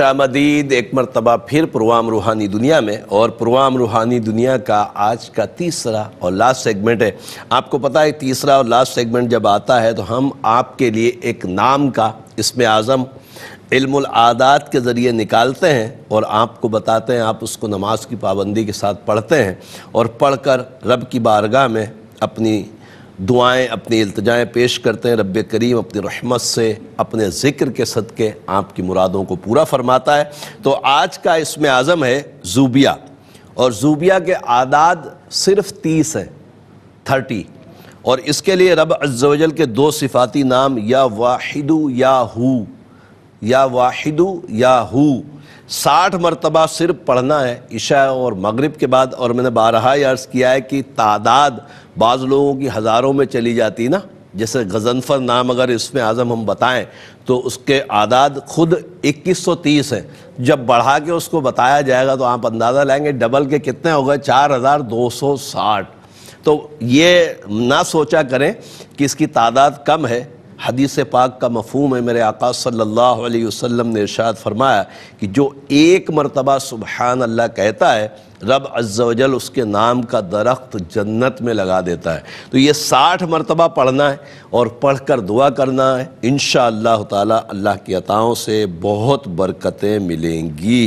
शामदीद एक मरतबा फिर प्रवाम रूहानी दुनिया में और प्रवाम रूहानी दुनिया का आज का तीसरा और लास्ट सेगमेंट है आपको पता है तीसरा और लास्ट सेगमेंट जब आता है तो हम आपके लिए एक नाम का इसमें आज़म आदात के ज़रिए निकालते हैं और आपको बताते हैं आप उसको नमाज की पाबंदी के साथ पढ़ते हैं और पढ़ कर रब की बारगाह में अपनी दुआएं अपनी अल्तजाएँ पेश करते हैं रब करीम अपनी रहमत से अपने ज़िक्र के सदक़े आपकी मुरादों को पूरा फरमाता है तो आज का इसमें आज़म है जूबिया और जूबिया के आदाद सिर्फ तीस हैं थर्टी और इसके लिए रब अज्जल के दो सिफाती नाम या वाहिदु या हु या वाहिदू या हु साठ मरतबा सिर्फ पढ़ना है इशा और मगरिब के बाद और मैंने बारहा अर्ज़ किया है कि तादाद बाज़ लोगों की हज़ारों में चली जाती ना जैसे गजनफर नाम अगर इसमें आज़म हम बताएं तो उसके आदाद खुद 2130 हैं जब बढ़ा के उसको बताया जाएगा तो आप अंदाज़ा लाएंगे डबल के कितने हो गए चार हज़ार दो सौ साठ तो ये ना सोचा करें कि इसकी तादाद कम है हदीस पाक का मफहम है मेरे आका सल्लल्लाहु अलैहि वसल्लम ने इर्शाद फरमाया कि जो एक मरतबा सुबहान अल्लाह कहता है रब अजल उसके नाम का दरख्त जन्नत में लगा देता है तो ये साठ मरतबा पढ़ना है और पढ़ कर दुआ करना है इन ताला अल्लाह की अताओं से बहुत बरकतें मिलेंगी